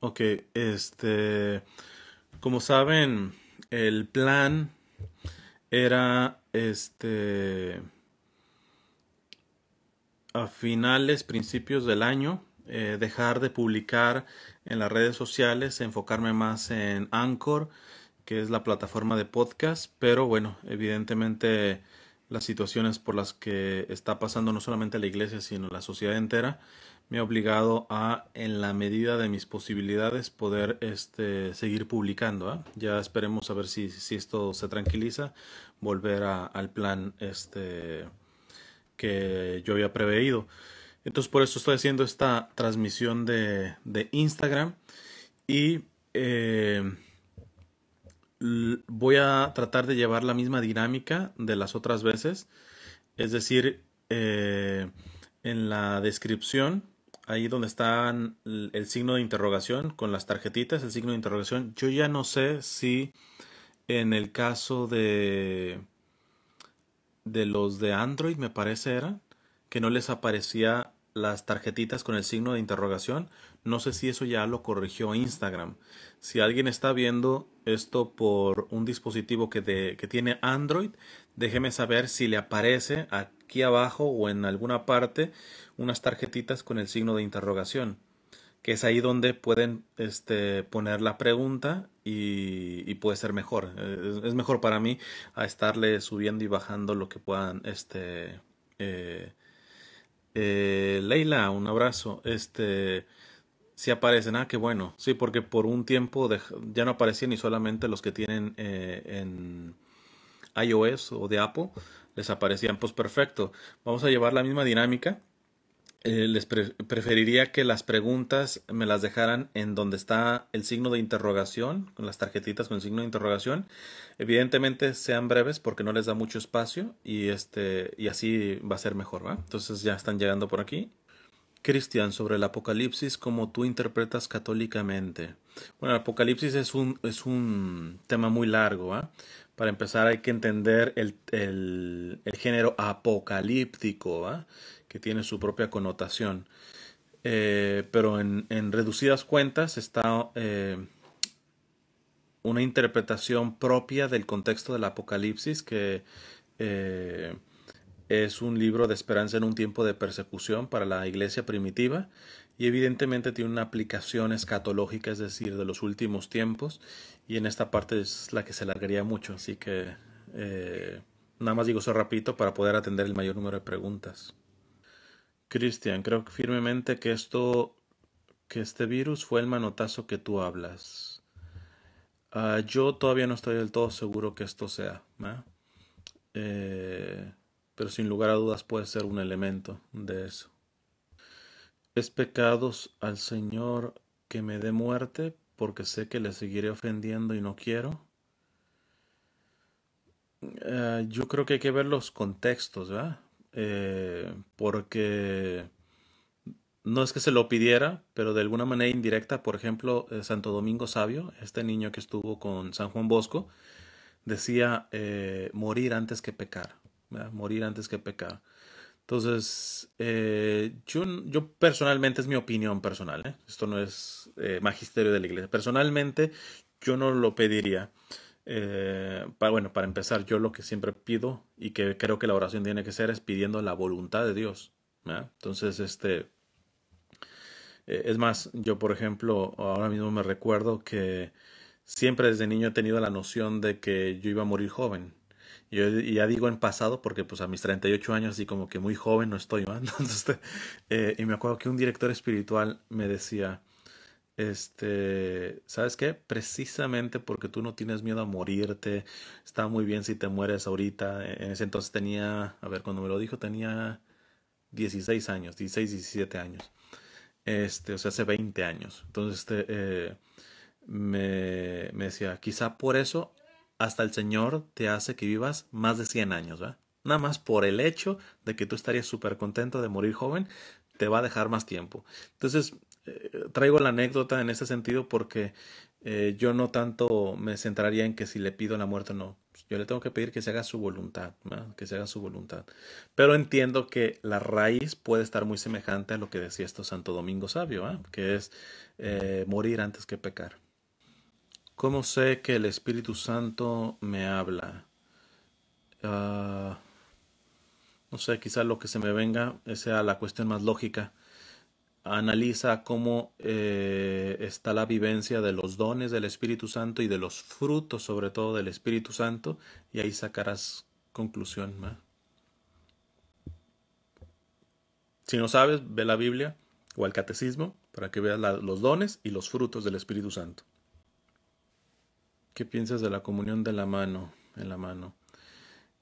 Ok, este, como saben, el plan era, este, a finales, principios del año, eh, dejar de publicar en las redes sociales, enfocarme más en Anchor, que es la plataforma de podcast, pero bueno, evidentemente las situaciones por las que está pasando no solamente la iglesia, sino la sociedad entera, me ha obligado a, en la medida de mis posibilidades, poder este, seguir publicando. ¿ah? Ya esperemos a ver si, esto se tranquiliza, volver al plan este, que yo había preveído. Entonces por eso estoy haciendo esta transmisión de, Instagram y eh, voy a tratar de llevar la misma dinámica de las otras veces. Es decir, eh, en la descripción ahí donde están el signo de interrogación con las tarjetitas, el signo de interrogación, yo ya no sé si en el caso de de los de Android, me parece que no les aparecía las tarjetitas con el signo de interrogación. No sé si eso ya lo corrigió Instagram. Si alguien está viendo esto por un dispositivo que, que tiene Android, déjeme saber si le aparece aquí abajo o en alguna parte unas tarjetitas con el signo de interrogación que es ahí donde pueden este, poner la pregunta y, y puede ser mejor. Es, mejor para mí a estarle subiendo y bajando lo que puedan. Este, eh, eh, Leila, un abrazo. Este, si aparecen. Ah, qué bueno. Sí, porque por un tiempo ya no aparecían y solamente los que tienen eh, en iOS o de Apple les aparecían. Pues perfecto. Vamos a llevar la misma dinámica. Eh, les preferiría que las preguntas me las dejaran en donde está el signo de interrogación, con las tarjetitas con el signo de interrogación. Evidentemente sean breves porque no les da mucho espacio y este y así va a ser mejor, ¿va? Entonces ya están llegando por aquí Cristian, sobre el Apocalipsis, como tú interpretas católicamente. Bueno, el Apocalipsis es un, es un tema muy largo. ¿ah? Para empezar hay que entender el, género apocalíptico, ¿ah? que tiene su propia connotación. Eh, pero en, en, reducidas cuentas está eh, una interpretación propia del contexto del Apocalipsis que eh, es un libro de esperanza en un tiempo de persecución para la iglesia primitiva y evidentemente tiene una aplicación escatológica, es decir, de los últimos tiempos, y en esta parte es la que se largaría mucho, así que eh, nada más digo eso rapidito para poder atender el mayor número de preguntas. Cristian, creo firmemente que esto, que este virus fue el manotazo que tú hablas. Ah, yo todavía no estoy del todo seguro que esto sea. ¿eh? eh pero sin lugar a dudas puede ser un elemento de eso. Es pecados al Señor que me dé muerte, porque sé que le seguiré ofendiendo y no quiero. Eh, yo creo que hay que ver los contextos, ¿verdad? Eh, porque no es que se lo pidiera, pero de alguna manera indirecta, por ejemplo, eh, Santo Domingo Sabio, este niño que estuvo con San Juan Bosco, decía morir antes que pecar morir antes que pecar. Entonces, eh, yo, yo, personalmente, es mi opinión personal, ¿eh? esto no es eh, magisterio de la iglesia, personalmente yo no lo pediría. para, bueno, para empezar, yo lo que siempre pido y que creo que la oración tiene que ser es pidiendo la voluntad de Dios. Entonces, este, es más, yo por ejemplo, ahora mismo me recuerdo que siempre desde niño he tenido la noción de que yo iba a morir joven. Yo ya digo en pasado porque pues a mis 38 años así como que muy joven no estoy, ¿no? Entonces, este, eh, y me acuerdo que un director espiritual me decía, este, ¿sabes qué? Precisamente porque tú no tienes miedo a morirte, está muy bien si te mueres ahorita. E-, en ese entonces tenía, a ver, cuando me lo dijo tenía 16 años, 16, 17 años. Este, o sea, hace 20 años. Entonces, este, eh, me, me decía, quizá por eso hasta el Señor te hace que vivas más de 100 años, ¿va? Nada más por el hecho de que tú estarías súper contento de morir joven, te va a dejar más tiempo. Entonces, eh, traigo la anécdota en ese sentido porque eh, yo no tanto me centraría en que si le pido la muerte o no. Yo le tengo que pedir que se haga su voluntad, que se haga su voluntad. Pero entiendo que la raíz puede estar muy semejante a lo que decía esto Santo Domingo Sabio, que es eh, morir antes que pecar. ¿Cómo sé que el Espíritu Santo me habla? Ah, no sé, quizás lo que se me venga eh, sea la cuestión más lógica. Analiza cómo eh, está la vivencia de los dones del Espíritu Santo y de los frutos, sobre todo del Espíritu Santo, y ahí sacarás conclusión. ¿no? Si no sabes, ve la Biblia o el catecismo para que veas los dones y los frutos del Espíritu Santo. ¿Qué piensas de la comunión de la mano? En la mano.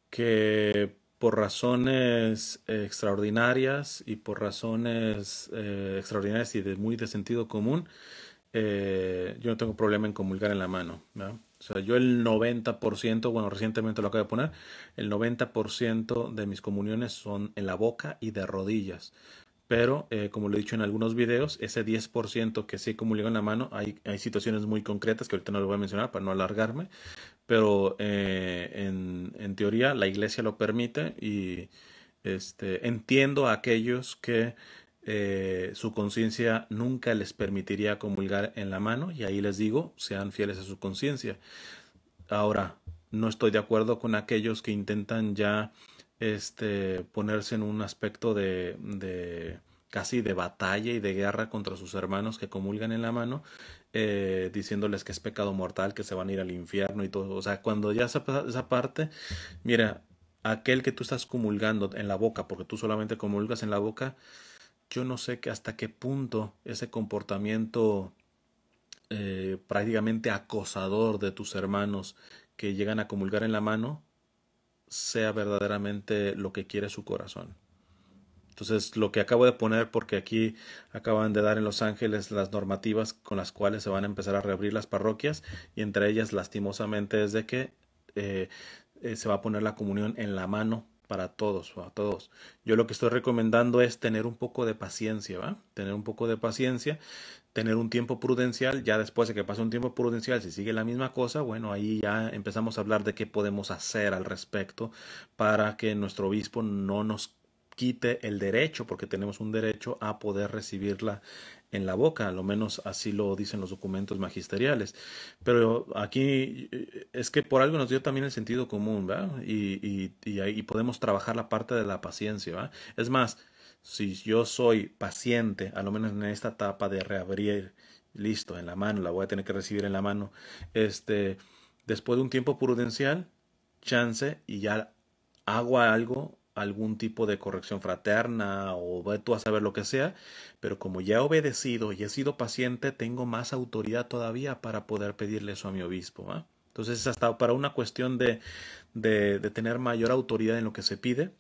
Que por razones eh, extraordinarias y por razones eh, extraordinarias y de muy de sentido común, eh, yo no tengo problema en comulgar en la mano. O sea, yo el 90%, bueno, recientemente lo acabo de poner, el 90% de mis comuniones son en la boca y de rodillas pero eh, como lo he dicho en algunos videos, ese 10% que se comulga en la mano, hay, situaciones muy concretas que ahorita no lo voy a mencionar para no alargarme, pero eh, en, teoría la iglesia lo permite y este, entiendo a aquellos que eh, su conciencia nunca les permitiría comulgar en la mano y ahí les digo, sean fieles a su conciencia. Ahora, no estoy de acuerdo con aquellos que intentan ya este, ponerse en un aspecto de, casi de batalla y de guerra contra sus hermanos que comulgan en la mano, eh, diciéndoles que es pecado mortal, que se van a ir al infierno y todo. O sea, cuando ya esa, esa parte, mira, aquel que tú estás comulgando en la boca, porque tú solamente comulgas en la boca, yo no sé que hasta qué punto ese comportamiento eh, prácticamente acosador de tus hermanos que llegan a comulgar en la mano sea verdaderamente lo que quiere su corazón. Entonces, lo que acabo de poner, porque aquí acaban de dar en Los Ángeles las normativas con las cuales se van a empezar a reabrir las parroquias, y entre ellas, lastimosamente, es de que eh, eh, se va a poner la comunión en la mano para todos, a todos. Yo lo que estoy recomendando es tener un poco de paciencia, ¿va? Tener un poco de paciencia, tener un tiempo prudencial, ya después de que pase un tiempo prudencial, si sigue la misma cosa, bueno, ahí ya empezamos a hablar de qué podemos hacer al respecto para que nuestro obispo no nos quite el derecho, porque tenemos un derecho a poder recibir la, en la boca, al menos así lo dicen los documentos magisteriales. Pero aquí eh, es que por algo nos dio también el sentido común, ¿verdad? Y, y, ahí podemos trabajar la parte de la paciencia, ¿verdad? Es más, si yo soy paciente, al menos en esta etapa de reabrir, listo, en la mano, la voy a tener que recibir en la mano, este, después de un tiempo prudencial, chance y ya hago algo algún tipo de corrección fraterna o va tú a saber lo que sea, pero como ya he obedecido y he sido paciente, tengo más autoridad todavía para poder pedirle eso a mi obispo. Entonces, hasta para una cuestión de, de, de tener mayor autoridad en lo que se pide,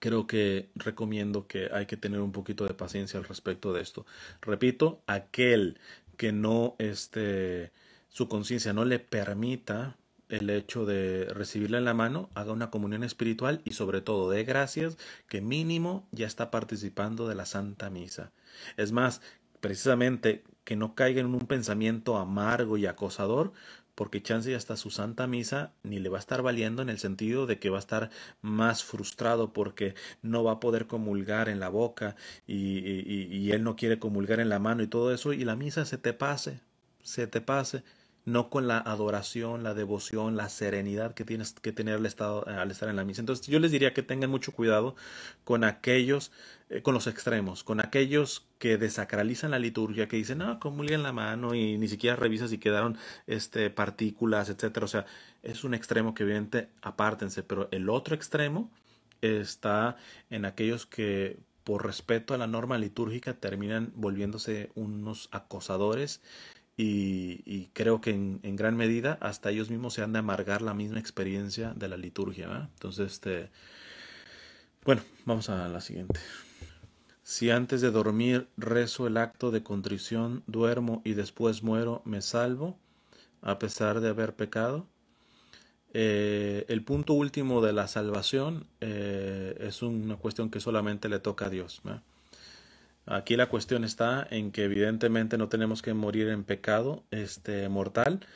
creo que recomiendo que hay que tener un poquito de paciencia al respecto de esto. Repito, aquel que no, este, su conciencia no le permita el hecho de recibirla en la mano, haga una comunión espiritual y sobre todo dé gracias que mínimo ya está participando de la Santa Misa. Es más, precisamente que no caiga en un pensamiento amargo y acosador, porque chance ya está su Santa Misa ni le va a estar valiendo en el sentido de que va a estar más frustrado porque no va a poder comulgar en la boca y, y él no quiere comulgar en la mano y todo eso y la misa se te pase, se te pase no con la adoración, la devoción, la serenidad que tienes que tener al, estado, al estar en la misa. Entonces yo les diría que tengan mucho cuidado con aquellos, eh, con los extremos, con aquellos que desacralizan la liturgia, que dicen, no, comulguen la mano y ni siquiera revisas si quedaron este, partículas, etc. O sea, es un extremo que obviamente apártense, pero el otro extremo está en aquellos que por respeto a la norma litúrgica terminan volviéndose unos acosadores y, creo que en, gran medida hasta ellos mismos se han de amargar la misma experiencia de la liturgia. Entonces, este, bueno, vamos a la siguiente. Si antes de dormir rezo el acto de contrición, duermo y después muero, me salvo, a pesar de haber pecado. Eh, el punto último de la salvación eh, es una cuestión que solamente le toca a Dios. Aquí la cuestión está en que evidentemente no tenemos que morir en pecado este, mortal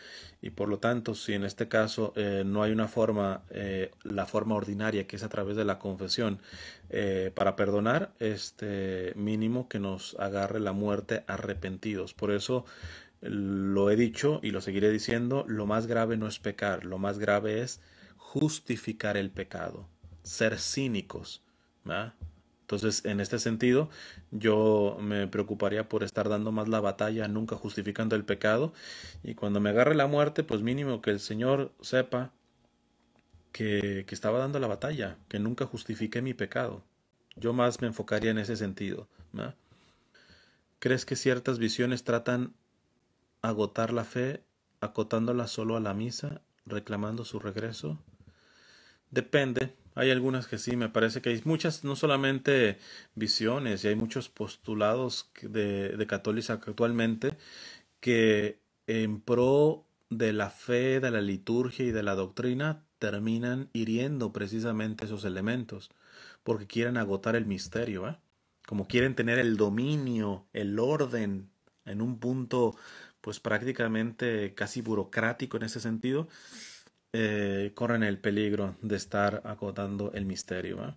y por lo tanto si en este caso eh, no hay una forma, eh, la forma ordinaria que es a través de la confesión eh, para perdonar, este mínimo que nos agarre la muerte arrepentidos. Por eso lo he dicho y lo seguiré diciendo, lo más grave no es pecar, lo más grave es justificar el pecado, ser cínicos. Entonces, en este sentido, yo me preocuparía por estar dando más la batalla, nunca justificando el pecado. Y cuando me agarre la muerte, pues mínimo que el Señor sepa que, estaba dando la batalla, que nunca justifiqué mi pecado. Yo más me enfocaría en ese sentido. ¿Crees que ciertas visiones tratan agotar la fe acotándola solo a la misa, reclamando su regreso? Depende, hay algunas que sí, me parece que hay muchas, no solamente visiones, y hay muchos postulados de, de católicos actualmente que en pro de la fe, de la liturgia y de la doctrina terminan hiriendo precisamente esos elementos, porque quieren agotar el misterio, ¿eh? como quieren tener el dominio, el orden, en un punto pues prácticamente casi burocrático en ese sentido, eh, corren el peligro de estar acotando el misterio.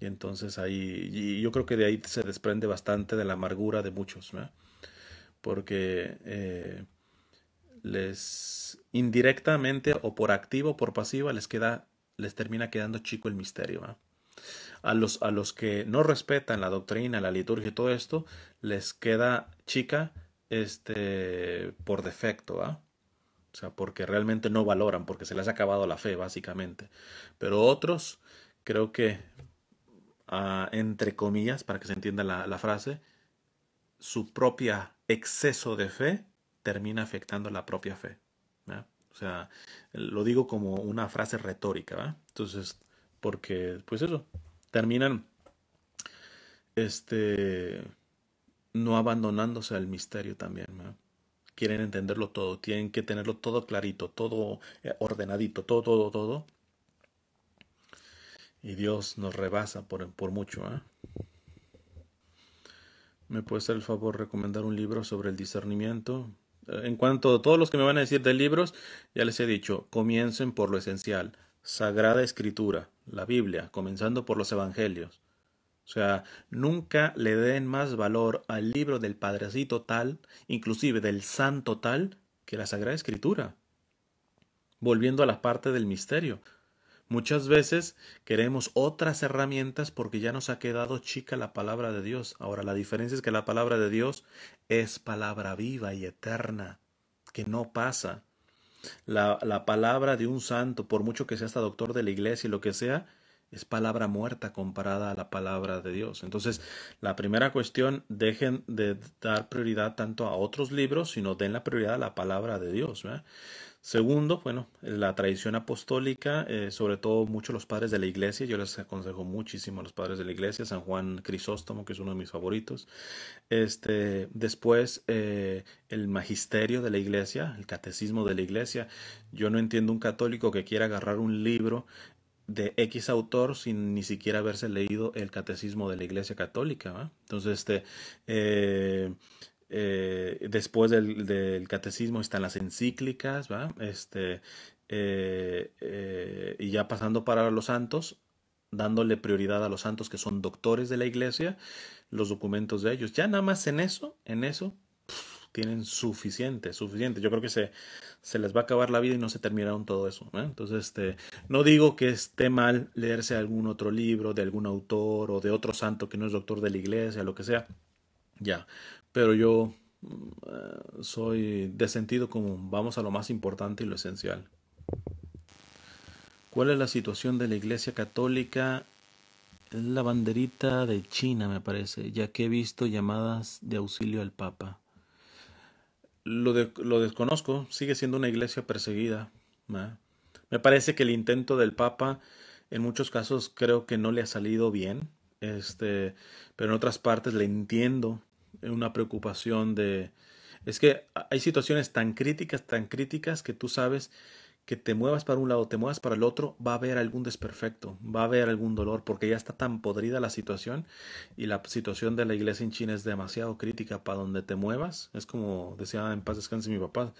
Y entonces ahí, yo creo que de ahí se desprende bastante de la amargura de muchos, porque eh, les indirectamente o por activo o por pasiva les queda, les termina quedando chico el misterio. A los, a los que no respetan la doctrina, la liturgia y todo esto, les queda chica este por defecto, ¿ah? O sea, porque realmente no valoran, porque se les ha acabado la fe, básicamente. Pero otros, creo que, ah, entre comillas, para que se entienda la, frase, su propio exceso de fe termina afectando la propia fe. O sea, lo digo como una frase retórica, Entonces, porque, pues eso, terminan este, no abandonándose al misterio también, ¿verdad? quieren entenderlo todo, tienen que tenerlo todo clarito, todo eh, ordenadito, todo, todo, todo. Y Dios nos rebasa por, por mucho. ¿ah? ¿Me puede hacer el favor de recomendar un libro sobre el discernimiento? Eh, en cuanto a todos los que me van a decir de libros, ya les he dicho, comiencen por lo esencial, Sagrada Escritura, la Biblia, comenzando por los Evangelios. O sea, nunca le den más valor al libro del Padrecito tal, inclusive del Santo tal, que la Sagrada Escritura. Volviendo a la parte del misterio. Muchas veces queremos otras herramientas porque ya nos ha quedado chica la palabra de Dios. Ahora, la diferencia es que la palabra de Dios es palabra viva y eterna, que no pasa. La, la palabra de un santo, por mucho que sea hasta doctor de la iglesia y lo que sea, es palabra muerta comparada a la palabra de Dios. Entonces, la primera cuestión, dejen de dar prioridad tanto a otros libros, sino den la prioridad a la palabra de Dios. Segundo, bueno, la tradición apostólica, eh, sobre todo muchos los padres de la iglesia, yo les aconsejo muchísimo a los padres de la iglesia, San Juan Crisóstomo, que es uno de mis favoritos. Este, después, eh, el magisterio de la iglesia, el catecismo de la iglesia. Yo no entiendo un católico que quiera agarrar un libro de X autor sin ni siquiera haberse leído el catecismo de la Iglesia Católica. Entonces, este, eh, eh, después del, catecismo están las encíclicas, Este, eh, y ya pasando para los santos, dándole prioridad a los santos que son doctores de la Iglesia, los documentos de ellos. Ya nada más en eso, en eso tienen suficiente, suficiente. Yo creo que se, se les va a acabar la vida y no se terminaron todo eso. Entonces, este, no digo que esté mal leerse algún otro libro de algún autor o de otro santo que no es doctor de la iglesia, lo que sea. Ya, pero yo mm, soy de sentido común. Vamos a lo más importante y lo esencial. ¿Cuál es la situación de la Iglesia Católica? la banderita de China, me parece, ya que he visto llamadas de auxilio al Papa lo, de, lo desconozco, sigue siendo una iglesia perseguida. Me parece que el intento del Papa en muchos casos creo que no le ha salido bien, este, pero en otras partes le entiendo una preocupación de... Es que hay situaciones tan críticas, tan críticas que tú sabes que te muevas para un lado, te muevas para el otro, va a haber algún desperfecto, va a haber algún dolor, porque ya está tan podrida la situación y la situación de la iglesia en China es demasiado crítica para donde te muevas. Es como decía en paz descanse mi papá,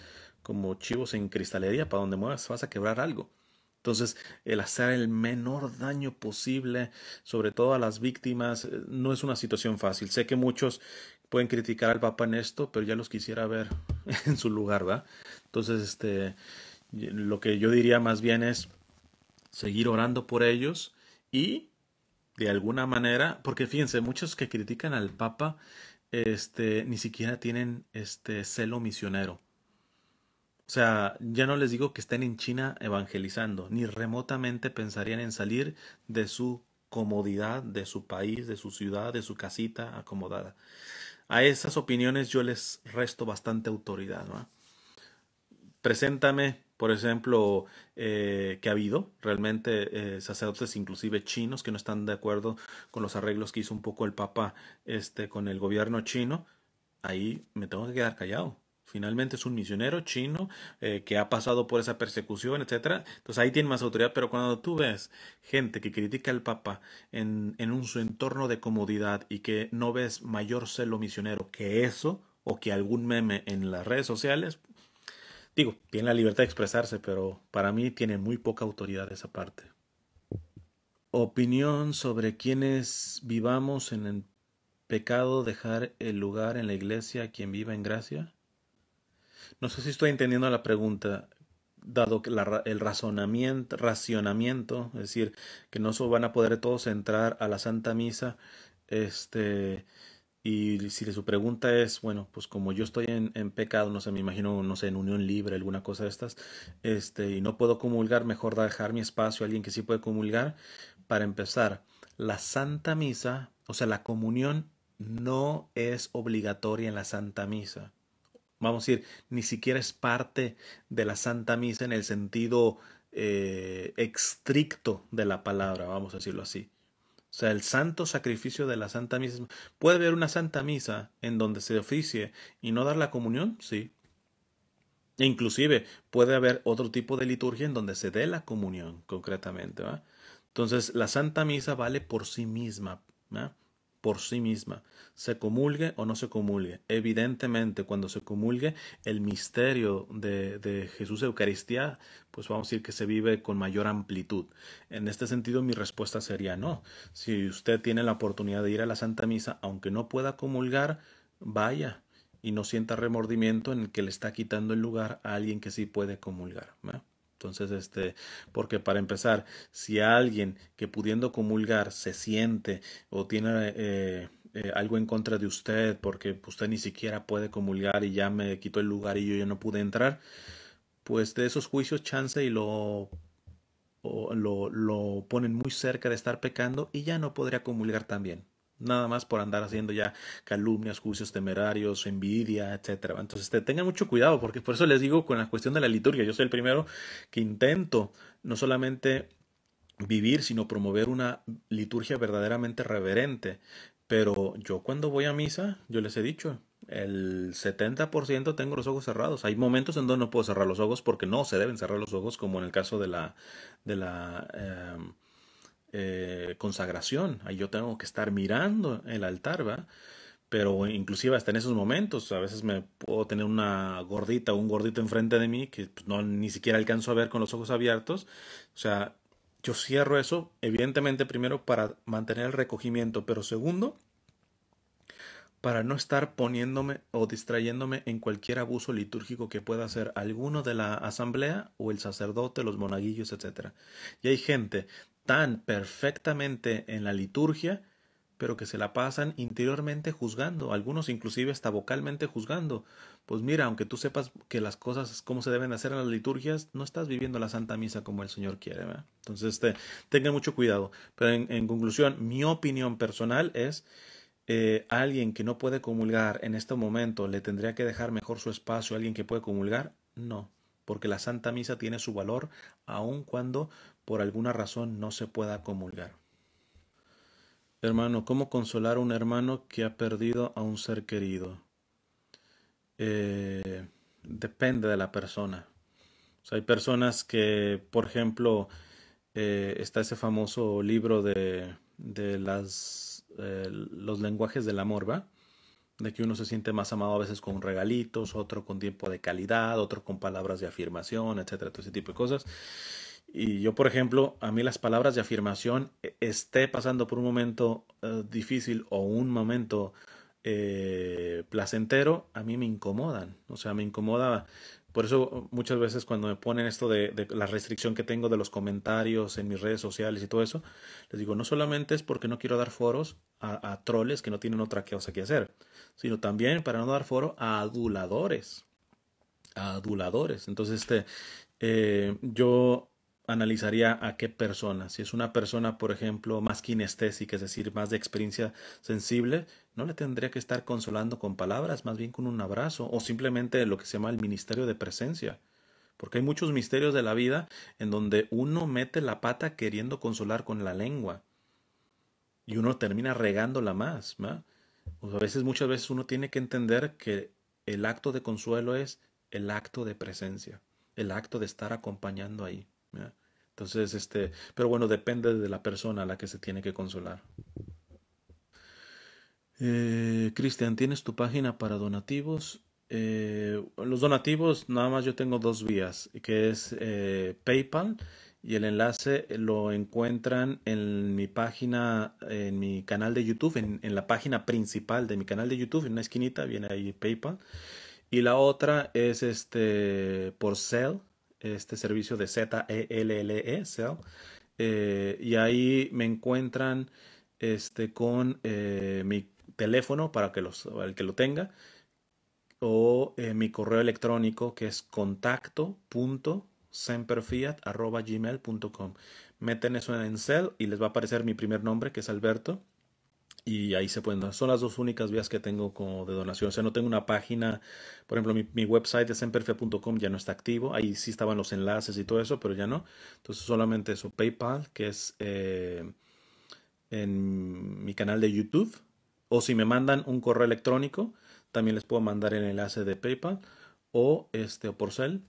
como chivos en cristalería, para donde muevas vas a quebrar algo. Entonces, el hacer el menor daño posible, sobre todo a las víctimas, eh, no es una situación fácil. Sé que muchos pueden criticar al Papa en esto, pero ya los quisiera ver en su lugar, ¿va? Entonces, este, lo que yo diría más bien es seguir orando por ellos y de alguna manera, porque fíjense, muchos que critican al Papa este, ni siquiera tienen este celo misionero. O sea, ya no les digo que estén en China evangelizando, ni remotamente pensarían en salir de su comodidad, de su país, de su ciudad, de su casita acomodada. A esas opiniones yo les resto bastante autoridad. Preséntame por ejemplo, eh, que ha habido realmente eh, sacerdotes, inclusive chinos, que no están de acuerdo con los arreglos que hizo un poco el Papa este, con el gobierno chino, ahí me tengo que quedar callado. Finalmente es un misionero chino eh, que ha pasado por esa persecución, etcétera. Entonces ahí tiene más autoridad, pero cuando tú ves gente que critica al Papa en, un, su entorno de comodidad y que no ves mayor celo misionero que eso, o que algún meme en las redes sociales, Digo, tiene la libertad de expresarse, pero para mí tiene muy poca autoridad esa parte. Opinión sobre quienes vivamos en el pecado dejar el lugar en la iglesia a quien viva en gracia. No sé si estoy entendiendo la pregunta, dado que el razonamiento, racionamiento, es decir, que no se van a poder todos entrar a la Santa Misa, este, y si su pregunta es, bueno, pues como yo estoy en, pecado, no sé, me imagino, no sé, en unión libre, alguna cosa de estas, este, y no puedo comulgar, mejor dejar mi espacio a alguien que sí puede comulgar. Para empezar, la Santa Misa, o sea, la comunión no es obligatoria en la Santa Misa. Vamos a decir, ni siquiera es parte de la Santa Misa en el sentido eh, estricto de la palabra, vamos a decirlo así. O sea, el santo sacrificio de la Santa Misa. ¿Puede haber una Santa Misa en donde se oficie y no dar la comunión? Sí. E inclusive puede haber otro tipo de liturgia en donde se dé la comunión concretamente. ¿va? Entonces, la Santa Misa vale por sí misma. ¿va? por sí misma, se comulgue o no se comulgue. Evidentemente, cuando se comulgue el misterio de, de Jesús Eucaristía, pues vamos a decir que se vive con mayor amplitud. En este sentido, mi respuesta sería no. Si usted tiene la oportunidad de ir a la Santa Misa, aunque no pueda comulgar, vaya y no sienta remordimiento en que le está quitando el lugar a alguien que sí puede comulgar. Entonces, este, porque para empezar, si alguien que pudiendo comulgar se siente o tiene eh, eh, algo en contra de usted porque usted ni siquiera puede comulgar y ya me quitó el lugar y yo ya no pude entrar, pues de esos juicios chance y lo, lo, lo ponen muy cerca de estar pecando y ya no podría comulgar también nada más por andar haciendo ya calumnias, juicios temerarios, envidia, etcétera. Entonces, este, tengan mucho cuidado, porque por eso les digo con la cuestión de la liturgia, yo soy el primero que intento no solamente vivir, sino promover una liturgia verdaderamente reverente. Pero yo cuando voy a misa, yo les he dicho, el 70% tengo los ojos cerrados. Hay momentos en donde no puedo cerrar los ojos porque no se deben cerrar los ojos, como en el caso de la, de la em, eh, consagración. Ahí yo tengo que estar mirando el altar, ¿va? Pero inclusive hasta en esos momentos, a veces me puedo tener una gordita o un gordito enfrente de mí que pues, no ni siquiera alcanzo a ver con los ojos abiertos. O sea, yo cierro eso, evidentemente, primero para mantener el recogimiento, pero segundo, para no estar poniéndome o distrayéndome en cualquier abuso litúrgico que pueda hacer alguno de la asamblea o el sacerdote, los monaguillos, etc. Y hay gente perfectamente en la liturgia, pero que se la pasan interiormente juzgando, algunos inclusive hasta vocalmente juzgando. Pues mira, aunque tú sepas que las cosas como se deben hacer en las liturgias, no estás viviendo la Santa Misa como el Señor quiere. Entonces, este, tengan mucho cuidado. Pero en, conclusión, mi opinión personal es, eh, alguien que no puede comulgar en este momento, ¿le tendría que dejar mejor su espacio a alguien que puede comulgar? No, porque la Santa Misa tiene su valor aun cuando por alguna razón no se pueda comulgar. Hermano, ¿cómo consolar a un hermano que ha perdido a un ser querido? Eh, depende de la persona. hay personas que, por ejemplo, eh, está ese famoso libro de, de las, eh, los lenguajes del amor, ¿va? De que uno se siente más amado a veces con regalitos, otro con tiempo de calidad, otro con palabras de afirmación, etcétera, todo ese tipo de cosas. Y yo, por ejemplo, a mí las palabras de afirmación, e, esté pasando por un momento eh, difícil o un momento eh, placentero, a mí me incomodan. O sea, me incomoda. Por eso eh, muchas veces cuando me ponen esto de, la restricción que tengo de los comentarios en mis redes sociales y todo eso, les digo, no solamente es porque no quiero dar foros a, troles que no tienen otra cosa que hacer, sino también para no dar foro a aduladores. A aduladores. Entonces, este, yo analizaría a qué persona. Si es una persona, por ejemplo, más kinestésica, es decir, más de experiencia sensible, no le tendría que estar consolando con palabras, más bien con un abrazo o simplemente lo que se llama el ministerio de presencia. Porque hay muchos misterios de la vida en donde uno mete la pata queriendo consolar con la lengua y uno termina regándola más. a veces, muchas veces uno tiene que entender que el acto de consuelo es el acto de presencia, el acto de estar acompañando ahí. Entonces, este, pero bueno, depende de la persona a la que se tiene que consolar. Eh, Cristian, ¿tienes tu página para donativos? Eh, los donativos, nada más yo tengo dos vías, que es eh, PayPal y el enlace lo encuentran en mi página, en mi canal de YouTube, en, la página principal de mi canal de YouTube, en una esquinita viene ahí PayPal. Y la otra es este por Sell este servicio de Z-E-L-L-E, e e, eh, Zelle, y ahí me encuentran este, con eh, mi teléfono para que los, el que lo tenga, o eh, mi correo electrónico que es contacto.semperfiat.gmail.com. Meten eso en Cell y les va a aparecer mi primer nombre que es Alberto y ahí se pueden Son las dos únicas vías que tengo como de donación. O sea, no tengo una página. Por ejemplo, mi, website es emperfe.com, ya no está activo. Ahí sí estaban los enlaces y todo eso, pero ya no. Entonces, solamente eso. PayPal, que es eh, en mi canal de YouTube. O si me mandan un correo electrónico, también les puedo mandar el enlace de PayPal o este o por cel.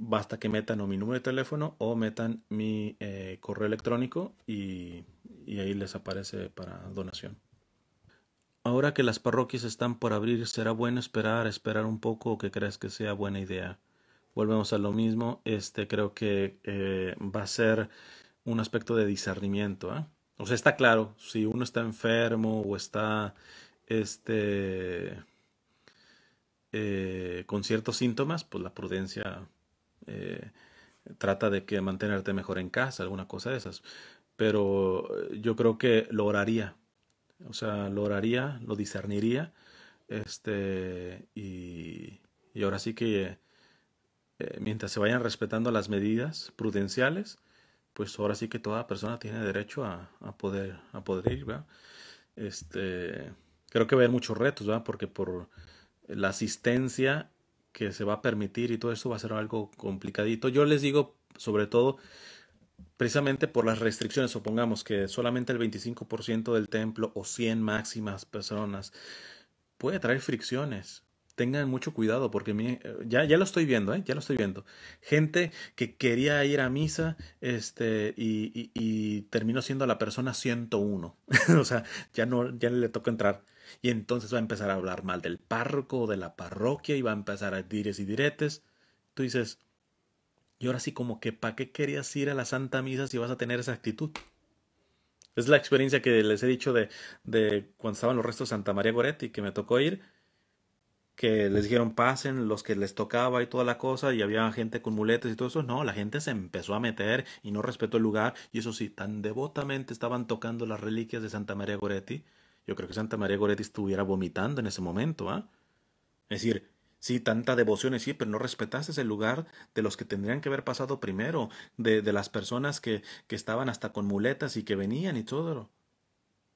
Basta que metan o mi número de teléfono o metan mi eh, correo electrónico y ahí les aparece para donación. Ahora que las parroquias están por abrir, será bueno esperar, esperar un poco o que creas que sea buena idea. Volvemos a lo mismo, este creo que eh, va a ser un aspecto de discernimiento. ¿eh? O sea, está claro, si uno está enfermo o está este, eh, con ciertos síntomas, pues la prudencia trata de que mantenerte mejor en casa, alguna cosa de esas. Pero yo creo que lograría o sea, lo oraría, lo discerniría, este, y, y ahora sí que eh, mientras se vayan respetando las medidas prudenciales, pues ahora sí que toda persona tiene derecho a, a poder, a poder ir, ¿verdad? Este, creo que va a haber muchos retos, ¿verdad? Porque por la asistencia que se va a permitir y todo eso va a ser algo complicadito. Yo les digo, sobre todo, precisamente por las restricciones, supongamos que solamente el 25% del templo o 100 máximas personas, puede traer fricciones. Tengan mucho cuidado porque eh, ya, ya lo estoy viendo, ¿eh? ya lo estoy viendo. Gente que quería ir a misa este, y, terminó siendo la persona 101. o sea, ya no ya le toca entrar. Y entonces va a empezar a hablar mal del párroco o de la parroquia y va a empezar a dires y diretes. Tú dices, y ahora sí, como que ¿para qué querías ir a la Santa Misa si vas a tener esa actitud? Es la experiencia que les he dicho de, de cuando estaban los restos de Santa María Goretti, que me tocó ir, que les dijeron pasen los que les tocaba y toda la cosa, y había gente con muletes y todo eso. No, la gente se empezó a meter y no respetó el lugar, y eso sí, tan devotamente estaban tocando las reliquias de Santa María Goretti. Yo creo que Santa María Goretti estuviera vomitando en ese momento, ¿ah? Es decir, Sí, tanta devoción, sí, pero no respetaste el lugar de los que tendrían que haber pasado primero, de, de las personas que, que estaban hasta con muletas y que venían y todo.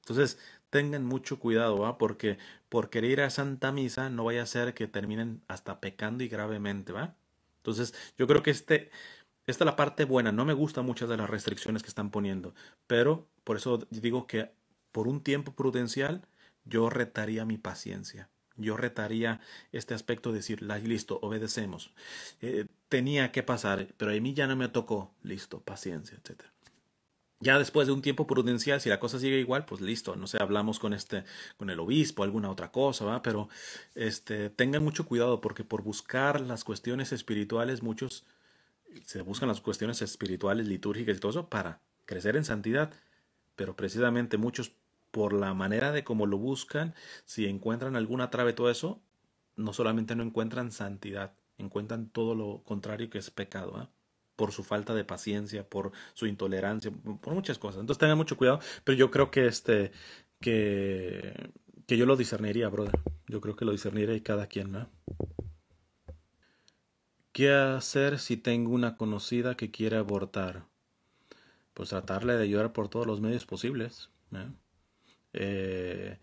Entonces, tengan mucho cuidado, ¿va? Porque por querer ir a Santa Misa no vaya a ser que terminen hasta pecando y gravemente, ¿va? Entonces, yo creo que este, esta es la parte buena. No me gustan muchas de las restricciones que están poniendo, pero por eso digo que por un tiempo prudencial yo retaría mi paciencia. Yo retaría este aspecto de decir, listo, obedecemos. Eh, tenía que pasar, pero a mí ya no me tocó. Listo, paciencia, etc. Ya después de un tiempo prudencial, si la cosa sigue igual, pues listo, no sé, hablamos con este, con el obispo, alguna otra cosa, ¿va? Pero este, tengan mucho cuidado, porque por buscar las cuestiones espirituales, muchos se buscan las cuestiones espirituales, litúrgicas y todo eso para crecer en santidad. Pero precisamente muchos por la manera de cómo lo buscan, si encuentran alguna trave, todo eso, no solamente no encuentran santidad, encuentran todo lo contrario que es pecado, ¿ah? por su falta de paciencia, por su intolerancia, por muchas cosas. Entonces tengan mucho cuidado, pero yo creo que este, que, que yo lo discerniría, brother. Yo creo que lo discerniría y cada quien, ¿no? ¿Qué hacer si tengo una conocida que quiere abortar? Pues tratarle de ayudar por todos los medios posibles. ¿eh? Eh,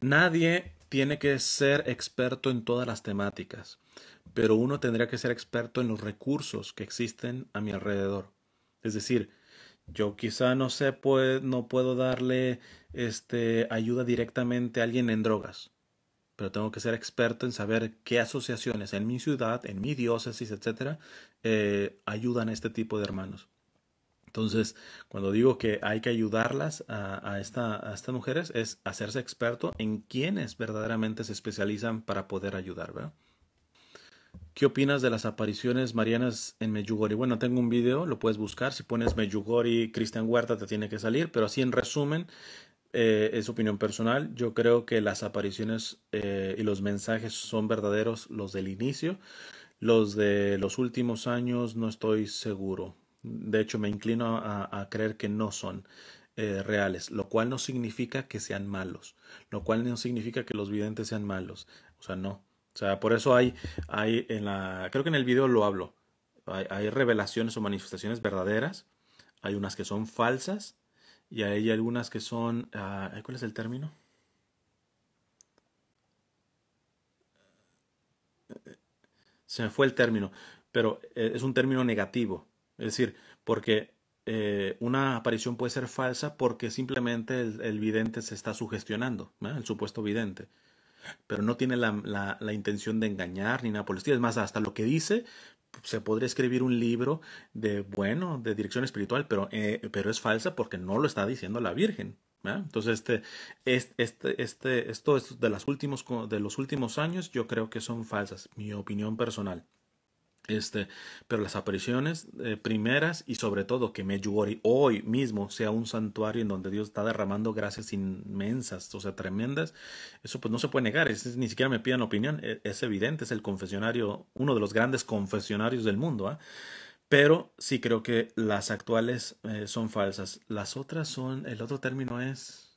nadie tiene que ser experto en todas las temáticas, pero uno tendría que ser experto en los recursos que existen a mi alrededor. Es decir, yo quizá no sé, no puedo darle este, ayuda directamente a alguien en drogas, pero tengo que ser experto en saber qué asociaciones en mi ciudad, en mi diócesis, etcétera, eh, ayudan a este tipo de hermanos. Entonces, cuando digo que hay que ayudarlas a, a, estas mujeres, es hacerse experto en quienes verdaderamente se especializan para poder ayudar, ¿Qué opinas de las apariciones marianas en Meyugori? Bueno, tengo un video, lo puedes buscar. Si pones Meyugori, Cristian Huerta, te tiene que salir. Pero así en resumen, eh, es opinión personal. Yo creo que las apariciones eh, y los mensajes son verdaderos los del inicio. Los de los últimos años no estoy seguro. De hecho, me inclino a, creer que no son eh, reales, lo cual no significa que sean malos, lo cual no significa que los videntes sean malos. O sea, no. O sea, por eso hay, hay en la, creo que en el video lo hablo, hay, revelaciones o manifestaciones verdaderas, hay unas que son falsas y hay algunas que son, ah, ¿cuál es el término? Se me fue el término, pero eh, es un término negativo. Es decir, porque eh, una aparición puede ser falsa porque simplemente el, vidente se está sugestionando, el supuesto vidente. Pero no tiene la, intención de engañar ni nada por el estilo. Es más, hasta lo que dice, se podría escribir un libro de, bueno, de dirección espiritual, pero, eh, pero es falsa porque no lo está diciendo la Virgen. Entonces, este, este, este, esto de, de los últimos años, yo creo que son falsas, mi opinión personal. Este, pero las apariciones eh, primeras y sobre todo que Medjugorje hoy mismo sea un santuario en donde Dios está derramando gracias inmensas, o sea, tremendas, eso pues no se puede negar, ni siquiera me piden opinión, e, es, evidente, es el confesionario, uno de los grandes confesionarios del mundo, ¿ah? pero sí creo que las actuales eh, son falsas, las otras son, el otro término es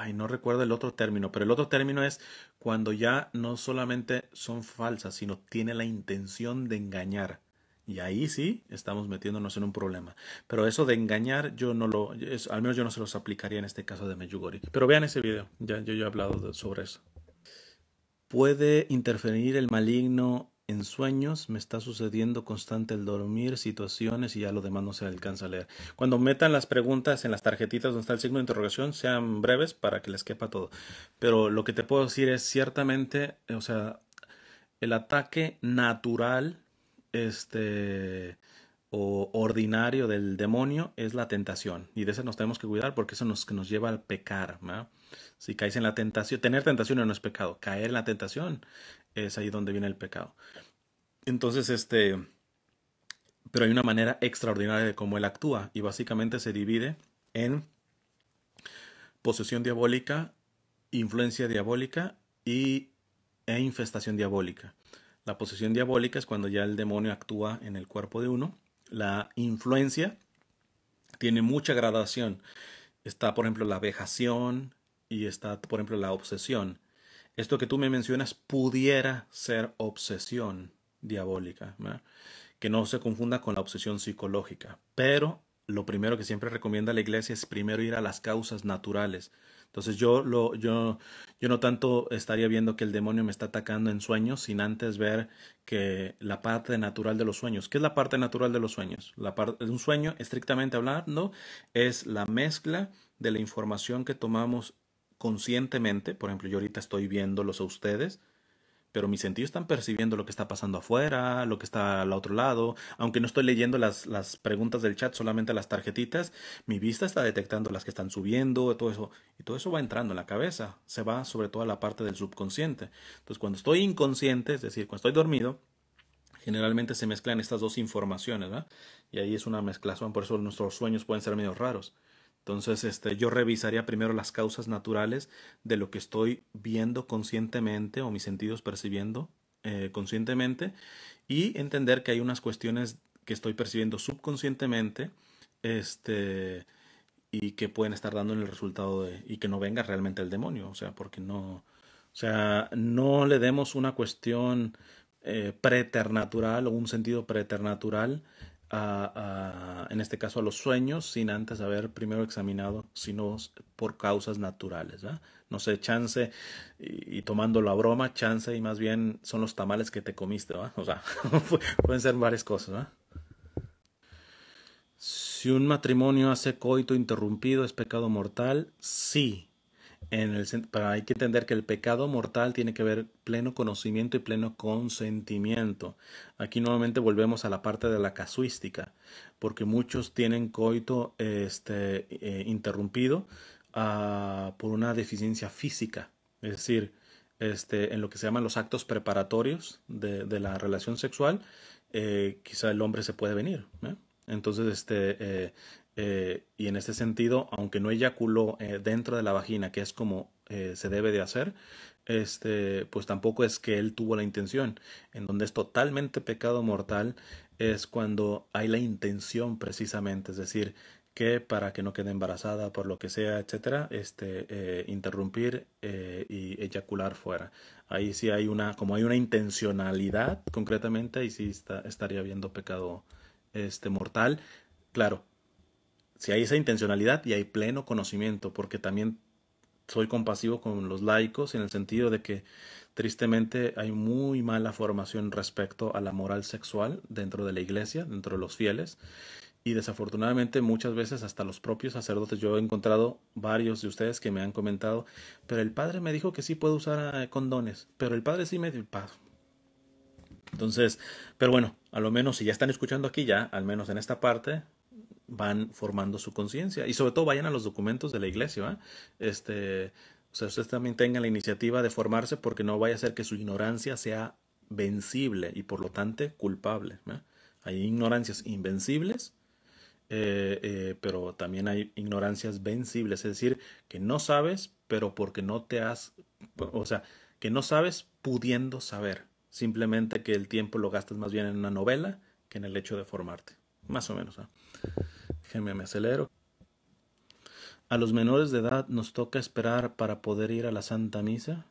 ay, no recuerdo el otro término, pero el otro término es cuando ya no solamente son falsas, sino tiene la intención de engañar. Y ahí sí estamos metiéndonos en un problema. Pero eso de engañar, yo no lo, es, al menos yo no se los aplicaría en este caso de Meyugori. Pero vean ese video, ya yo, he hablado sobre eso. ¿Puede interferir el maligno en sueños me está sucediendo constante el dormir, situaciones y ya lo demás no se alcanza a leer. Cuando metan las preguntas en las tarjetitas donde está el signo de interrogación, sean breves para que les quepa todo. Pero lo que te puedo decir es ciertamente, o sea, el ataque natural, este, o ordinario del demonio es la tentación. Y de eso nos tenemos que cuidar porque eso nos, nos lleva al pecar. Si caes en la tentación, tener tentación no es pecado, caer en la tentación es ahí donde viene el pecado. Entonces, este, pero hay una manera extraordinaria de cómo él actúa y básicamente se divide en posesión diabólica, influencia diabólica y, e infestación diabólica. La posesión diabólica es cuando ya el demonio actúa en el cuerpo de uno. La influencia tiene mucha gradación. Está, por ejemplo, la vejación y está, por ejemplo, la obsesión esto que tú me mencionas pudiera ser obsesión diabólica, que no se confunda con la obsesión psicológica. Pero lo primero que siempre recomienda la iglesia es primero ir a las causas naturales. Entonces yo, lo, yo, yo no tanto estaría viendo que el demonio me está atacando en sueños, sin antes ver que la parte natural de los sueños. ¿Qué es la parte natural de los sueños? La parte de un sueño, estrictamente hablando, es la mezcla de la información que tomamos conscientemente, por ejemplo, yo ahorita estoy viéndolos a ustedes, pero mis sentidos están percibiendo lo que está pasando afuera, lo que está al otro lado, aunque no estoy leyendo las, preguntas del chat, solamente las tarjetitas, mi vista está detectando las que están subiendo, todo eso, y todo eso va entrando en la cabeza, se va sobre todo a la parte del subconsciente. Entonces, cuando estoy inconsciente, es decir, cuando estoy dormido, generalmente se mezclan estas dos informaciones, ¿verdad? Y ahí es una mezclación, por eso nuestros sueños pueden ser medio raros. Entonces, este, yo revisaría primero las causas naturales de lo que estoy viendo conscientemente o mis sentidos percibiendo eh, conscientemente y entender que hay unas cuestiones que estoy percibiendo subconscientemente este, y que pueden estar dando en el resultado de, y que no venga realmente el demonio, o sea, porque no, o sea, no le demos una cuestión eh, preternatural o un sentido preternatural en este caso a los sueños sin antes haber primero examinado sino por causas naturales. No sé, chance y, tomando la broma, chance y más bien son los tamales que te comiste. O sea, pueden ser varias cosas. Si un matrimonio hace coito interrumpido, ¿es pecado mortal? Sí, para, hay que entender que el pecado mortal tiene que ver pleno conocimiento y pleno consentimiento. Aquí nuevamente volvemos a la parte de la casuística, porque muchos tienen coito este, eh, interrumpido ah, por una deficiencia física, es decir, este, en lo que se llaman los actos preparatorios de, la relación sexual, eh, quizá el hombre se puede venir. Entonces, este, eh, eh, y en este sentido, aunque no eyaculó eh, dentro de la vagina, que es como eh, se debe de hacer, este, pues tampoco es que él tuvo la intención. En donde es totalmente pecado mortal es cuando hay la intención precisamente, es decir, que para que no quede embarazada, por lo que sea, etcétera, este, interrumpir y eyacular fuera. Ahí sí hay una, como hay una intencionalidad concretamente, ahí sí estaría habiendo pecado este, mortal. Claro, si hay esa intencionalidad y hay pleno conocimiento, porque también soy compasivo con los laicos en el sentido de que tristemente hay muy mala formación respecto a la moral sexual dentro de la iglesia, dentro de los fieles. Y desafortunadamente muchas veces hasta los propios sacerdotes, yo he encontrado varios de ustedes que me han comentado, pero el padre me dijo que sí puedo usar eh, condones, pero el padre sí me dio dijo, entonces, pero bueno, a lo menos si ya están escuchando aquí ya, al menos en esta parte, van formando su conciencia. Y sobre todo vayan a los documentos de la iglesia. Este, o sea, ustedes también tengan la iniciativa de formarse porque no vaya a ser que su ignorancia sea vencible y por lo tanto culpable. Hay ignorancias invencibles, eh, eh, pero también hay ignorancias vencibles, es decir, que no sabes, pero porque no te has, o sea, que no sabes pudiendo saber, simplemente que el tiempo lo gastas más bien en una novela que en el hecho de formarte, más o menos. Déjeme, me acelero. A los menores de edad nos toca esperar para poder ir a la Santa Misa.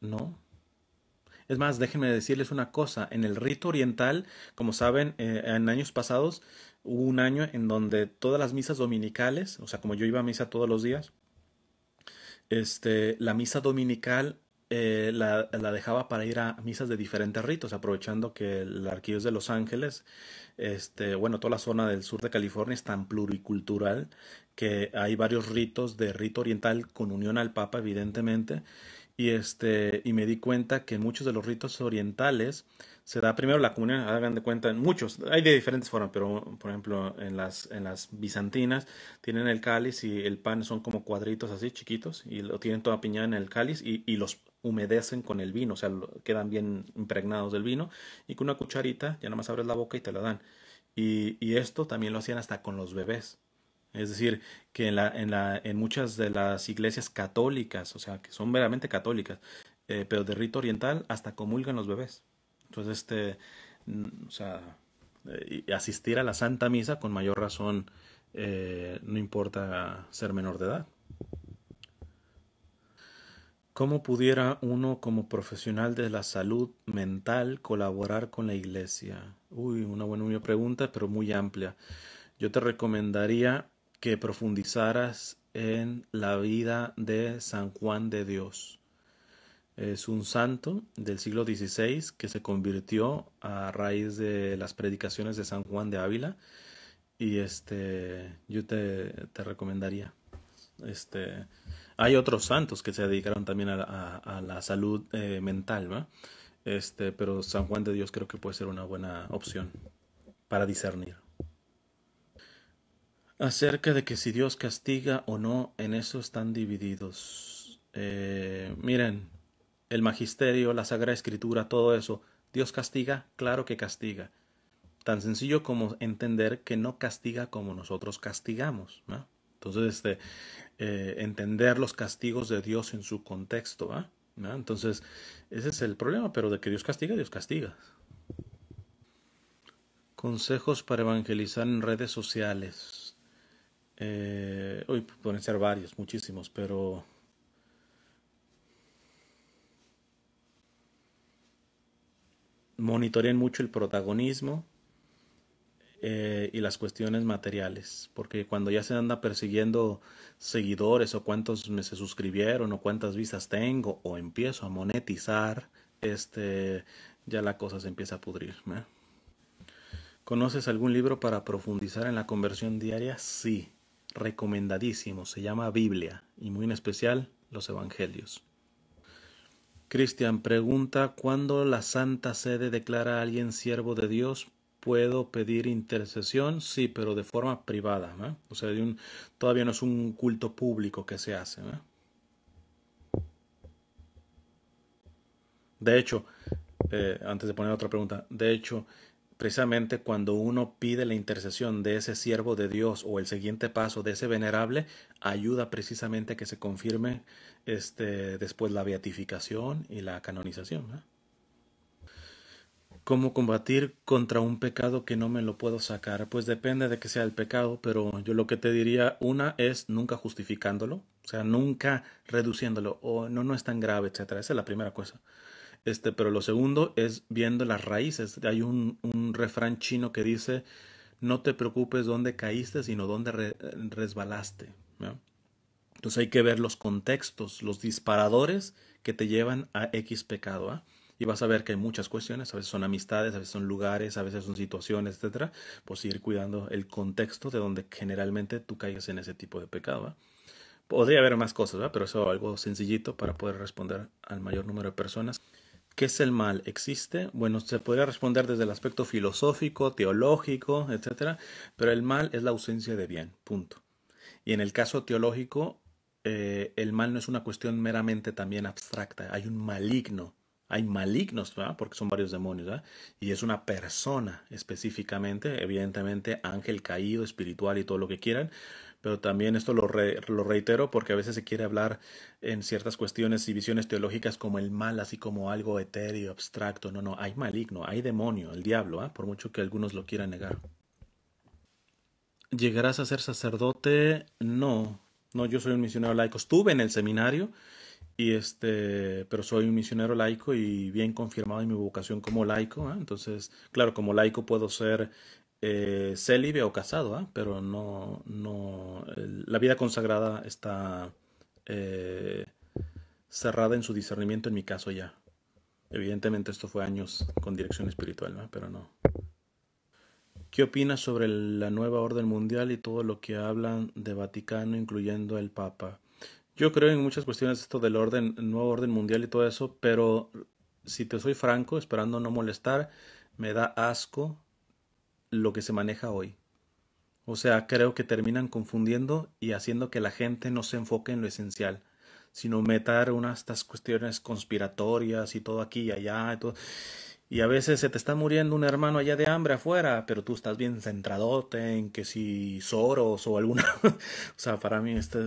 No. Es más, déjenme decirles una cosa. En el rito oriental, como saben, eh, en años pasados hubo un año en donde todas las misas dominicales, o sea, como yo iba a misa todos los días, este, la misa dominical eh, la, dejaba para ir a misas de diferentes ritos, aprovechando que el Arquidiócesis de Los Ángeles, este, bueno, toda la zona del sur de California es tan pluricultural que hay varios ritos de rito oriental con unión al Papa, evidentemente, y, este, y me di cuenta que muchos de los ritos orientales, se da primero la comunión, hagan de cuenta, en muchos, hay de diferentes formas, pero por ejemplo en las, en las bizantinas tienen el cáliz y el pan son como cuadritos así chiquitos y lo tienen toda piñada en el cáliz y, los humedecen con el vino, o sea, quedan bien impregnados del vino y con una cucharita ya nada más abres la boca y te la dan. Y, y esto también lo hacían hasta con los bebés. Es decir, que en, la, en, la, en muchas de las iglesias católicas, o sea, que son verdaderamente católicas, eh, pero de rito oriental, hasta comulgan los bebés. Entonces, este, mm, o sea, eh, asistir a la Santa Misa con mayor razón, eh, no importa ser menor de edad. ¿Cómo pudiera uno como profesional de la salud mental colaborar con la iglesia? Uy, una buena pregunta, pero muy amplia. Yo te recomendaría que profundizaras en la vida de San Juan de Dios. Es un santo del siglo XVI que se convirtió a raíz de las predicaciones de San Juan de Ávila. Y este, yo te, recomendaría. Este, hay otros santos que se dedicaron también a, la salud eh, mental, ¿va? Este, pero San Juan de Dios creo que puede ser una buena opción para discernir. Acerca de que si Dios castiga o no, en eso están divididos. Eh, miren, el magisterio, la sagrada escritura, todo eso. Dios castiga, claro que castiga. Tan sencillo como entender que no castiga como nosotros castigamos. Entonces, este, eh, entender los castigos de Dios en su contexto. Entonces, ese es el problema, pero de que Dios castiga, Dios castiga. Consejos para evangelizar en redes sociales. hoy eh, pueden ser varios, muchísimos, pero Monitoreen mucho el protagonismo eh, y las cuestiones materiales, porque cuando ya se anda persiguiendo seguidores o cuántos me se suscribieron o cuántas visas tengo o empiezo a monetizar, este, ya la cosa se empieza a pudrir. ¿Conoces algún libro para profundizar en la conversión diaria? Sí, recomendadísimo, se llama Biblia y muy en especial los Evangelios. Cristian pregunta, ¿cuándo la Santa Sede declara a alguien siervo de Dios? ¿Puedo pedir intercesión? Sí, pero de forma privada. O sea, todavía no es un culto público que se hace. De hecho, eh, antes de poner otra pregunta, de hecho, precisamente cuando uno pide la intercesión de ese siervo de Dios o el siguiente paso de ese venerable, ayuda precisamente a que se confirme este, después la beatificación y la canonización. ¿Cómo combatir contra un pecado que no me lo puedo sacar? Pues depende de que sea el pecado, pero yo lo que te diría, una es nunca justificándolo, o sea, nunca reduciéndolo, o no, no es tan grave, etcétera. Esa es la primera cosa. Este, pero lo segundo es viendo las raíces. Hay un, un refrán chino que dice, no te preocupes dónde caíste, sino dónde resbalaste. Entonces hay que ver los contextos, los disparadores que te llevan a X pecado. ¿ah? Y vas a ver que hay muchas cuestiones, a veces son amistades, a veces son lugares, a veces son situaciones, etcétera. Pues ir cuidando el contexto de donde generalmente tú caigas en ese tipo de pecado. Podría haber más cosas, pero eso es algo sencillito para poder responder al mayor número de personas. ¿Qué es el mal? ¿Existe? Bueno, se podría responder desde el aspecto filosófico, teológico, etc. Pero el mal es la ausencia de bien, punto. Y en el caso teológico, eh, el mal no es una cuestión meramente también abstracta, hay un maligno hay malignos, ¿verdad? Porque son varios demonios, ¿verdad? Y es una persona específicamente, evidentemente ángel caído, espiritual y todo lo que quieran. Pero también esto lo, reitero porque a veces se quiere hablar en ciertas cuestiones y visiones teológicas como el mal, así como algo etéreo, abstracto. No, no, hay maligno, hay demonio, el diablo, ¿ah? por mucho que algunos lo quieran negar. ¿Llegarás a ser sacerdote? No, no, yo soy un misionero laico. Estuve en el seminario y este, pero soy un misionero laico y bien confirmado en mi vocación como laico. ¿eh? Entonces, claro, como laico puedo ser eh, célibe o casado, ¿eh? pero no, no, la vida consagrada está cerrada en su discernimiento en mi caso ya. Evidentemente esto fue años con dirección espiritual, pero no. ¿Qué opinas sobre la nueva orden mundial y todo lo que hablan de Vaticano, incluyendo el Papa? Yo creo en muchas cuestiones esto del orden, nuevo orden mundial y todo eso, pero si te soy franco, esperando no molestar, me da asco lo que se maneja hoy. O sea, creo que terminan confundiendo y haciendo que la gente no se enfoque en lo esencial, sino meter unas estas cuestiones conspiratorias y todo aquí y allá y todo. Y a veces se te está muriendo un hermano allá de hambre afuera, pero tú estás bien centradote en que si Soros o alguna... o sea, para mí este,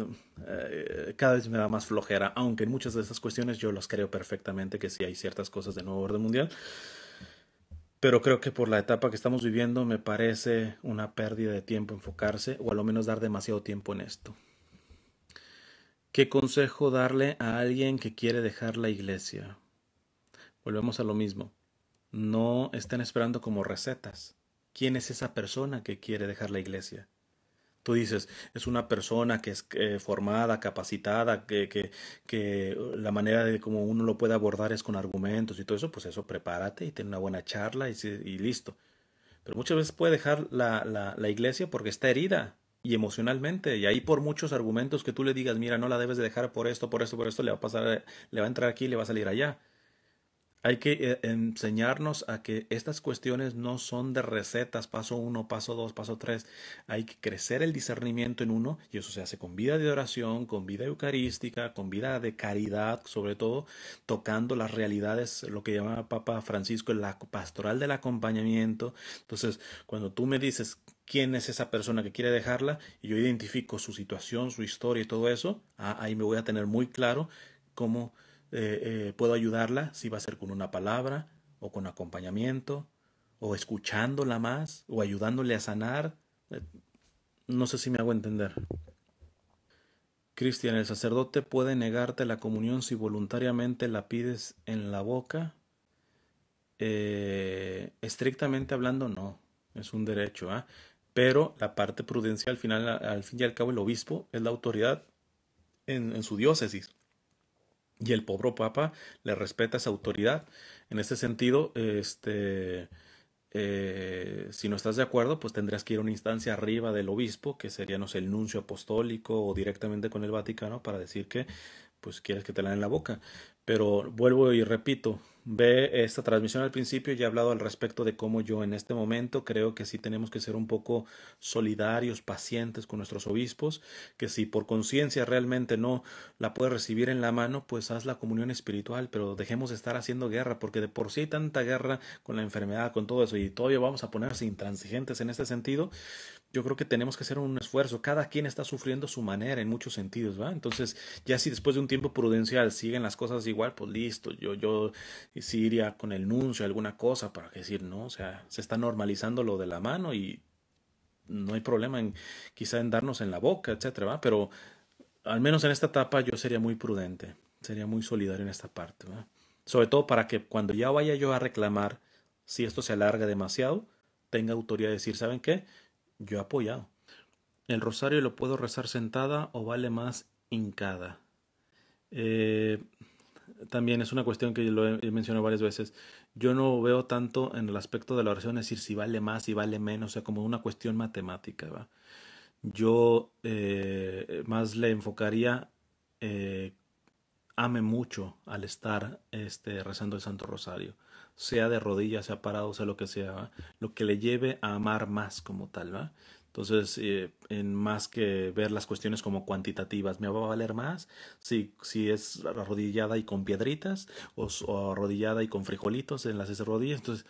eh, cada vez me da más flojera, aunque en muchas de esas cuestiones yo las creo perfectamente que sí hay ciertas cosas de nuevo orden mundial. Pero creo que por la etapa que estamos viviendo me parece una pérdida de tiempo enfocarse o al menos dar demasiado tiempo en esto. ¿Qué consejo darle a alguien que quiere dejar la iglesia? Volvemos a lo mismo no estén esperando como recetas. ¿Quién es esa persona que quiere dejar la iglesia? Tú dices, es una persona que es eh, formada, capacitada, que, que, que, la manera de cómo uno lo puede abordar es con argumentos y todo eso, pues eso, prepárate y ten una buena charla y, y listo. Pero muchas veces puede dejar la, la, la, iglesia porque está herida y emocionalmente, y ahí por muchos argumentos que tú le digas, mira, no la debes de dejar por esto, por esto, por esto, le va a pasar, le va a entrar aquí, le va a salir allá. Hay que eh, enseñarnos a que estas cuestiones no son de recetas, paso uno, paso dos, paso tres. Hay que crecer el discernimiento en uno y eso se hace con vida de oración, con vida eucarística, con vida de caridad, sobre todo tocando las realidades, lo que llamaba Papa Francisco la pastoral del acompañamiento. Entonces, cuando tú me dices quién es esa persona que quiere dejarla y yo identifico su situación, su historia y todo eso, ah, ahí me voy a tener muy claro cómo eh, eh, puedo ayudarla, si va a ser con una palabra o con acompañamiento o escuchándola más o ayudándole a sanar. Eh, no sé si me hago entender. Cristian, el sacerdote puede negarte la comunión si voluntariamente la pides en la boca. estrictamente hablando, no, es un derecho. ¿ah? Pero la parte prudencial, al, final, al fin y al cabo, el obispo es la autoridad en su diócesis y el pobre Papa le respeta esa autoridad. En este sentido, este, eh, si no estás de acuerdo, pues tendrías que ir a una instancia arriba del obispo, que sería, no el nuncio apostólico o directamente con el Vaticano para decir que, pues, quieres que te la den la boca. Pero vuelvo y repito, ve esta transmisión al principio y he hablado al respecto de cómo yo en este momento creo que sí tenemos que ser un poco solidarios, pacientes con nuestros obispos, que si por conciencia realmente no la puedes recibir en la mano, pues haz la comunión espiritual, pero dejemos de estar haciendo guerra, porque de por sí hay tanta guerra con la enfermedad, con todo eso, y todavía vamos a ponerse intransigentes en este sentido, yo creo que tenemos que hacer un esfuerzo. Cada quien está sufriendo su manera en muchos sentidos, ¿va? Entonces, ya si después de un tiempo prudencial siguen las cosas igual, pues listo, yo, yo sí iría con el nuncio, alguna cosa para decir, no, o sea, se está normalizando lo de la mano y no hay problema en quizá en darnos en la boca, etcétera, ¿va? Pero al menos en esta etapa yo sería muy prudente, sería muy solidario en esta parte, Sobre todo para que cuando ya vaya yo a reclamar, si esto se alarga demasiado, tenga autoridad de decir, ¿saben qué? Yo he apoyado. El rosario lo puedo rezar sentada o vale más hincada. Eh, también es una cuestión que lo he mencionado varias veces. Yo no veo tanto en el aspecto de la oración decir si vale más, y vale menos, o sea, como una cuestión matemática. Yo eh, más le enfocaría, eh, ame mucho al estar este, rezando el Santo Rosario sea de rodillas, sea parado, sea lo que sea, lo que le lleve a amar más como tal, ¿va? Entonces, eh, en más que ver las cuestiones como cuantitativas, ¿me va a valer más si, si es arrodillada y con piedritas o, arrodillada y con frijolitos en las rodillas? Entonces,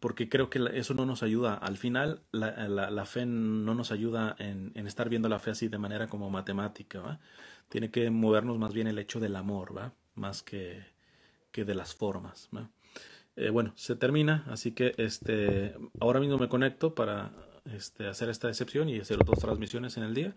porque creo que eso no nos ayuda. Al final, la, la, fe no nos ayuda en, estar viendo la fe así de manera como matemática, ¿va? Tiene que movernos más bien el hecho del amor, ¿va? Más que, que de las formas, eh, bueno, se termina, así que este, ahora mismo me conecto para este, hacer esta excepción y hacer otras transmisiones en el día.